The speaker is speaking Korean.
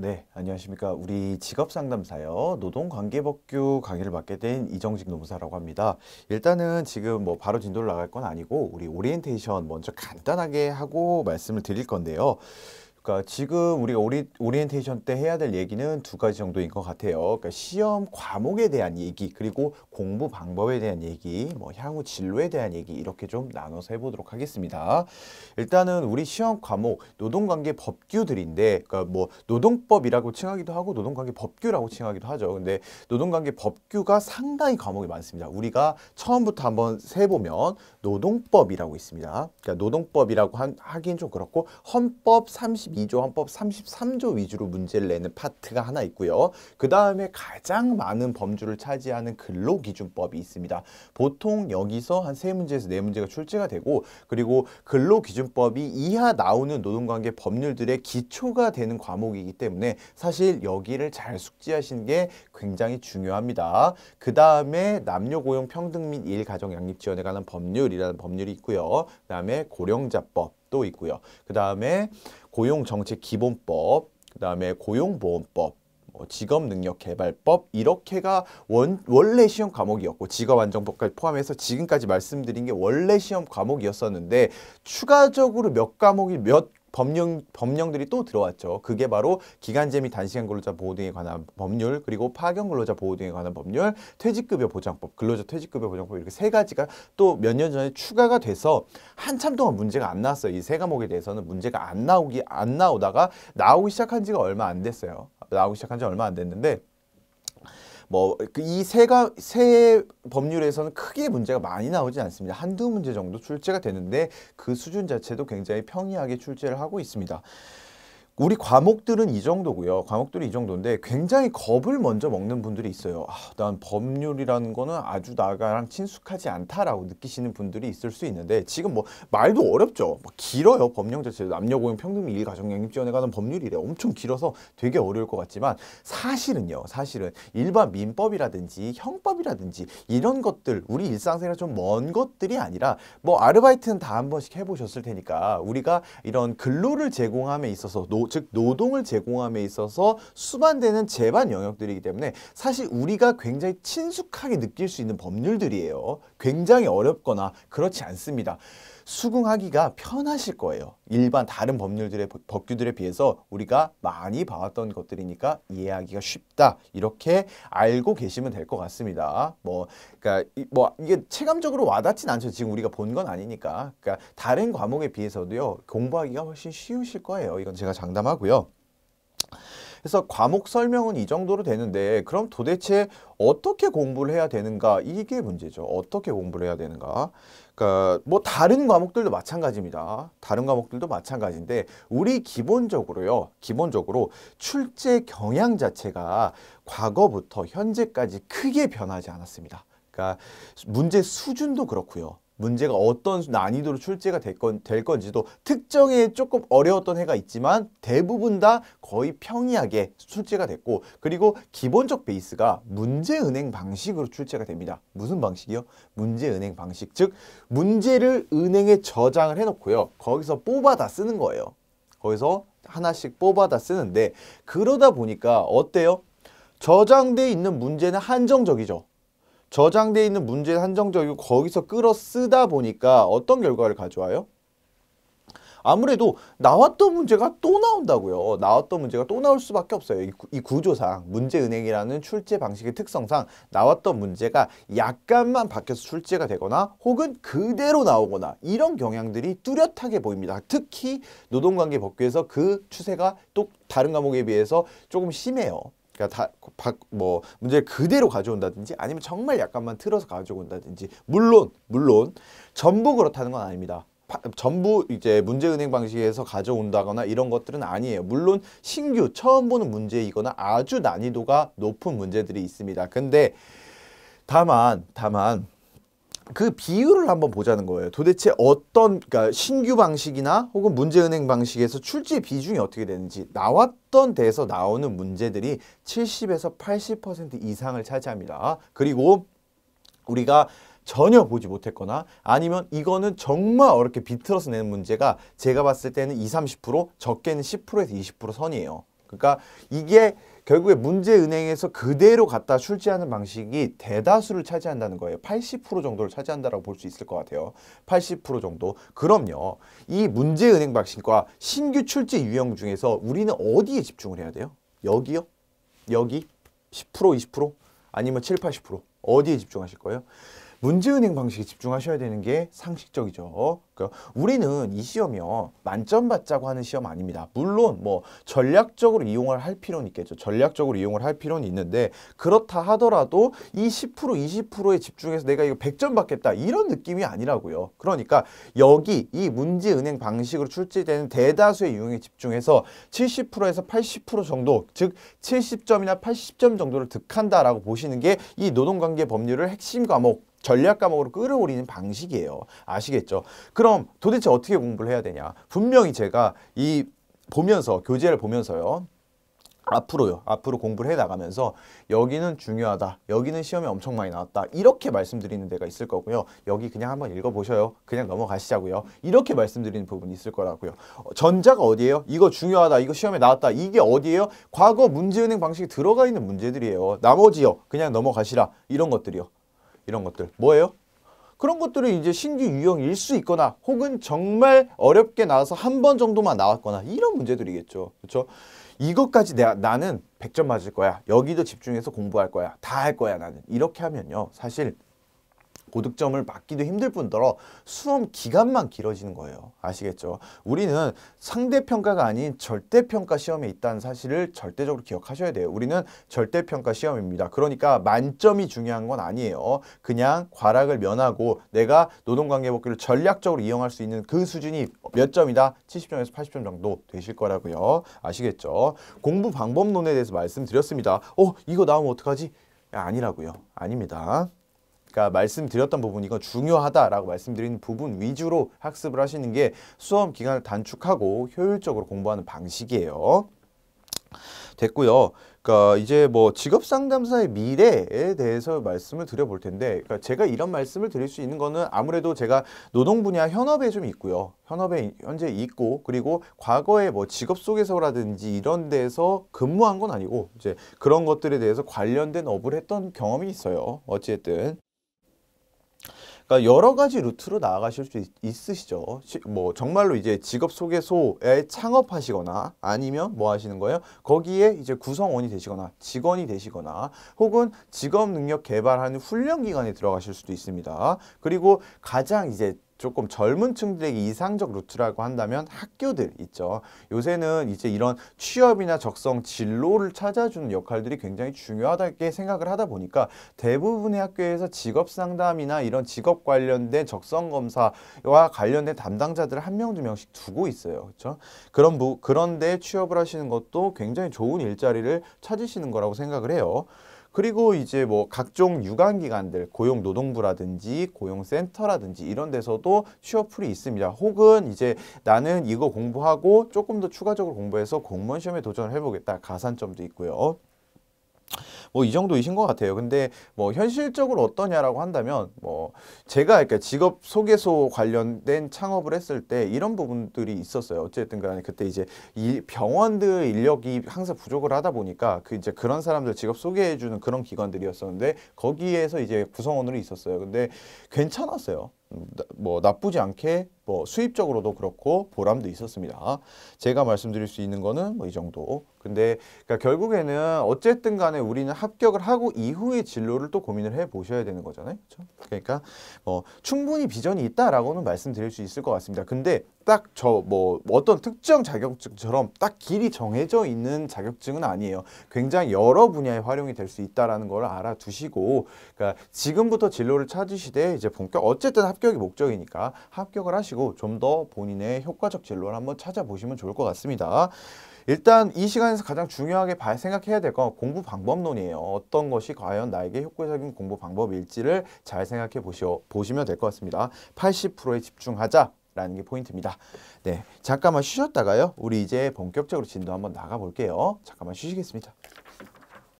네, 안녕하십니까. 우리 직업상담사요. 노동관계법규 강의를 맡게 된 이정직 노무사라고 합니다. 일단은 지금 뭐 바로 진도를 나갈 건 아니고 우리 오리엔테이션 먼저 간단하게 하고 말씀을 드릴 건데요. 그러니까 지금 우리가 오리, 오리엔테이션 때 해야 될 얘기는 두 가지 정도인 것 같아요. 그러니까 시험 과목에 대한 얘기, 그리고 공부 방법에 대한 얘기, 뭐 향후 진로에 대한 얘기 이렇게 좀 나눠서 해보도록 하겠습니다. 일단은 우리 시험 과목 노동관계 법규들인데, 그러니까 뭐 노동법이라고 칭하기도 하고 노동관계 법규라고 칭하기도 하죠. 근데 노동관계 법규가 상당히 과목이 많습니다. 우리가 처음부터 한번 세보면 노동법이라고 있습니다. 그러니까 노동법이라고 한, 하긴 좀 그렇고 헌법 30 32조 헌법 33조 위주로 문제를 내는 파트가 하나 있고요. 그 다음에 가장 많은 범주를 차지하는 근로기준법이 있습니다. 보통 여기서 한 세 문제에서 네 문제가 출제가 되고 그리고 근로기준법이 이하 나오는 노동관계 법률들의 기초가 되는 과목이기 때문에 사실 여기를 잘 숙지하시는 게 굉장히 중요합니다. 그 다음에 남녀고용 평등 및 일가정 양립 지원에 관한 법률이라는 법률이 있고요. 그 다음에 고령자법 또 있고요. 그 다음에 고용정책기본법, 그 다음에 고용보험법, 뭐 직업능력개발법 이렇게가 원, 원래 시험 과목이었고 직업안정법까지 포함해서 지금까지 말씀드린 게 원래 시험 과목이었었는데 추가적으로 몇 과목이 몇 법령, 법령들이 또 들어왔죠. 그게 바로 기간제 및 단시간 근로자 보호 등에 관한 법률, 그리고 파견 근로자 보호 등에 관한 법률, 퇴직급여 보장법, 근로자 퇴직급여 보장법 이렇게 세 가지가 또 몇 년 전에 추가가 돼서 한참 동안 문제가 안 나왔어요. 이 세 과목에 대해서는 문제가 안 나오기 안 나오다가 나오기 시작한 지가 얼마 안 됐어요. 나오기 시작한 지 얼마 안 됐는데 뭐이 그 세가 세 법률에서는 크게 문제가 많이 나오지 않습니다. 한두 문제 정도 출제가 되는데 그 수준 자체도 굉장히 평이하게 출제를 하고 있습니다. 우리 과목들은 이 정도고요. 과목들은 이 정도인데 굉장히 겁을 먼저 먹는 분들이 있어요. 아, 난 법률이라는 거는 아주 나가랑 친숙하지 않다라고 느끼시는 분들이 있을 수 있는데 지금 뭐 말도 어렵죠. 뭐 길어요. 법령 자체 도 남녀고용 평등 일 가정 영립 지원에 관한 법률이래 엄청 길어서 되게 어려울 것 같지만 사실은요. 사실은 일반 민법이라든지 형법이라든지 이런 것들 우리 일상생활 좀 먼 것들이 아니라 뭐 아르바이트는 다 한 번씩 해보셨을 테니까 우리가 이런 근로를 제공함에 있어서 노즉 노동을 제공함에 있어서 수반되는 제반 영역들이기 때문에 사실 우리가 굉장히 친숙하게 느낄 수 있는 법률들이에요. 굉장히 어렵거나 그렇지 않습니다. 수긍하기가 편하실 거예요. 일반 다른 법률들의 법규들에 비해서 우리가 많이 봐왔던 것들이니까 이해하기가 쉽다. 이렇게 알고 계시면 될 것 같습니다. 뭐 그러니까 이, 뭐 이게 체감적으로 와닿진 않죠. 지금 우리가 본 건 아니니까. 그러니까 다른 과목에 비해서도요. 공부하기가 훨씬 쉬우실 거예요. 이건 제가 장담하고요. 그래서 과목 설명은 이 정도로 되는데 그럼 도대체 어떻게 공부를 해야 되는가 이게 문제죠. 어떻게 공부를 해야 되는가. 그러니까 뭐 다른 과목들도 마찬가지입니다. 다른 과목들도 마찬가지인데 우리 기본적으로요. 기본적으로 출제 경향 자체가 과거부터 현재까지 크게 변하지 않았습니다. 그러니까 문제 수준도 그렇고요. 문제가 어떤 난이도로 출제가 될, 건, 될 건지도 특정에 조금 어려웠던 해가 있지만 대부분 다 거의 평이하게 출제가 됐고 그리고 기본적 베이스가 문제은행 방식으로 출제가 됩니다. 무슨 방식이요? 문제은행 방식. 즉 문제를 은행에 저장을 해놓고요. 거기서 뽑아다 쓰는 거예요. 거기서 하나씩 뽑아다 쓰는데 그러다 보니까 어때요? 저장돼 있는 문제는 한정적이죠. 저장돼 있는 문제 한정적이고 거기서 끌어 쓰다 보니까 어떤 결과를 가져와요? 아무래도 나왔던 문제가 또 나온다고요. 나왔던 문제가 또 나올 수밖에 없어요. 이, 구, 조상 문제은행이라는 출제 방식의 특성상 나왔던 문제가 약간만 바뀌어서 출제가 되거나 혹은 그대로 나오거나 이런 경향들이 뚜렷하게 보입니다. 특히 노동관계 법규에서 그 추세가 또 다른 과목에 비해서 조금 심해요. 그러니까 다뭐 문제 그대로 가져온다든지 아니면 정말 약간만 틀어서 가져온다든지 물론 물론 전부 그렇다는 건 아닙니다. 파, 전부 이제 문제은행 방식에서 가져온다거나 이런 것들은 아니에요. 물론 신규 처음 보는 문제이거나 아주 난이도가 높은 문제들이 있습니다. 근데 다만 다만 그 비율을 한번 보자는 거예요. 도대체 어떤 그러니까 신규 방식이나 혹은 문제은행 방식에서 출제 비중이 어떻게 되는지 나왔던 데서 나오는 문제들이 70에서 80% 이상을 차지합니다. 그리고 우리가 전혀 보지 못했거나 아니면 이거는 정말 어렵게 비틀어서 내는 문제가 제가 봤을 때는 20, 30% 적게는 10%에서 20% 선이에요. 그러니까 이게 결국에 문제은행에서 그대로 갖다 출제하는 방식이 대다수를 차지한다는 거예요. 80% 정도를 차지한다고 볼 수 있을 것 같아요. 80% 정도. 그럼요. 이 문제은행 방식과 신규 출제 유형 중에서 우리는 어디에 집중을 해야 돼요? 여기요? 여기? 10% 20%? 아니면 7, 80% 어디에 집중하실 거예요? 문제은행 방식에 집중하셔야 되는 게 상식적이죠. 있을요 우리는 이 시험이요. 만점 받자고 하는 시험 아닙니다. 물론 뭐 전략적으로 이용을 할 필요는 있겠죠. 전략적으로 이용을 할 필요는 있는데 그렇다 하더라도 이 10% 20%에 집중해서 내가 이거 100점 받겠다 이런 느낌이 아니라고요. 그러니까 여기 이 문제은행 방식으로 출제되는 대다수의 유형에 집중해서 70%에서 80% 정도 즉 70점이나 80점 정도를 득한다라고 보시는 게 이 노동관계 법률을 핵심 과목 전략 과목으로 끌어올리는 방식이에요. 아시겠죠? 그럼 그럼 도대체 어떻게 공부를 해야 되냐. 분명히 제가 이 보면서 교재를 보면서요. 앞으로요. 앞으로 공부를 해 나가면서 여기는 중요하다. 여기는 시험에 엄청 많이 나왔다. 이렇게 말씀드리는 데가 있을 거고요. 여기 그냥 한번 읽어보셔요. 그냥 넘어가시자고요. 이렇게 말씀드리는 부분이 있을 거라고요. 어, 전자가 어디예요? 이거 중요하다. 이거 시험에 나왔다. 이게 어디예요? 과거 문제은행 방식이 들어가 있는 문제들이에요. 나머지요. 그냥 넘어가시라. 이런 것들이요. 이런 것들. 뭐예요? 그런 것들은 이제 신규 유형일 수 있거나 혹은 정말 어렵게 나와서 한 번 정도만 나왔거나 이런 문제들이겠죠. 그렇죠? 이것까지 내가, 나는 100점 맞을 거야. 여기도 집중해서 공부할 거야. 다 할 거야, 나는. 이렇게 하면요. 사실 고득점을 막기도 힘들 뿐더러 수험 기간만 길어지는 거예요. 아시겠죠? 우리는 상대평가가 아닌 절대평가 시험에 있다는 사실을 절대적으로 기억하셔야 돼요. 우리는 절대평가 시험입니다. 그러니까 만점이 중요한 건 아니에요. 그냥 과락을 면하고 내가 노동관계 복귀를 전략적으로 이용할 수 있는 그 수준이 몇 점이다? 70점에서 80점 정도 되실 거라고요. 아시겠죠? 공부 방법론에 대해서 말씀드렸습니다. 어, 이거 나오면 어떡하지? 아니라고요. 아닙니다. 그러니까 말씀드렸던 부분 이건 중요하다라고 말씀드린 부분 위주로 학습을 하시는 게 수험 기간을 단축하고 효율적으로 공부하는 방식이에요. 됐고요. 그러니까 이제 뭐 직업 상담사의 미래에 대해서 말씀을 드려볼 텐데, 그러니까 제가 이런 말씀을 드릴 수 있는 거는 아무래도 제가 노동 분야 현업에 좀 있고요, 현업에 현재 있고 그리고 과거에 뭐 직업 속에서라든지 이런 데서 근무한 건 아니고 이제 그런 것들에 대해서 관련된 업을 했던 경험이 있어요. 어찌됐든 그러니까 여러 가지 루트로 나아가실 수 있, 으시죠뭐 정말로 이제 직업 소개소에 창업하시거나 아니면 뭐 하시는 거예요? 거기에 이제 구성원이 되시거나 직원이 되시거나 혹은 직업 능력 개발하는 훈련 기관에 들어가실 수도 있습니다. 그리고 가장 이제 조금 젊은 층들에게 이상적 루트라고 한다면 학교들 있죠. 요새는 이제 이런 취업이나 적성 진로를 찾아주는 역할들이 굉장히 중요하다고 생각을 하다 보니까 대부분의 학교에서 직업 상담이나 이런 직업 관련된 적성 검사와 관련된 담당자들을 한 명 두 명씩 두고 있어요. 그렇죠? 그런 부, 그런데 취업을 하시는 것도 굉장히 좋은 일자리를 찾으시는 거라고 생각을 해요. 그리고 이제 뭐 각종 유관기관들 고용노동부라든지 고용센터라든지 이런 데서도 취업풀이 있습니다. 혹은 이제 나는 이거 공부하고 조금 더 추가적으로 공부해서 공무원 시험에 도전을 해보겠다. 가산점도 있고요. 뭐 이 정도이신 것 같아요. 근데 뭐 현실적으로 어떠냐라고 한다면 뭐 제가 그러니까 직업 소개소 관련된 창업을 했을 때 이런 부분들이 있었어요. 어쨌든 간에 그때 이제 이 병원들 인력이 항상 부족을 하다 보니까 그 이제 그런 사람들 직업 소개해 주는 그런 기관들이었었는데 거기에서 이제 구성원으로 있었어요. 근데 괜찮았어요. 뭐 나쁘지 않게 뭐 수입적으로도 그렇고 보람도 있었습니다. 제가 말씀드릴 수 있는 거는 뭐 이 정도. 근데 그러니까 결국에는 어쨌든 간에 우리는 합격을 하고 이후의 진로를 또 고민을 해 보셔야 되는 거잖아요. 그렇죠? 그러니까 뭐 충분히 비전이 있다라고는 말씀드릴 수 있을 것 같습니다. 근데 딱 저 뭐 어떤 특정 자격증처럼 딱 길이 정해져 있는 자격증은 아니에요. 굉장히 여러 분야에 활용이 될 수 있다라는 걸 알아두시고 그러니까 지금부터 진로를 찾으시되 이제 본격 어쨌든 합격이 목적이니까 합격을 하시고 좀 더 본인의 효과적 진로를 한번 찾아보시면 좋을 것 같습니다. 일단 이 시간에서 가장 중요하게 생각해야 될 건 공부 방법론이에요. 어떤 것이 과연 나에게 효과적인 공부 방법일지를 잘 생각해 보시오, 보시면 될 것 같습니다. 80%에 집중하자. 라는 게 포인트입니다. 네, 잠깐만 쉬셨다가요. 우리 이제 본격적으로 진도 한번 나가볼게요. 잠깐만 쉬시겠습니다.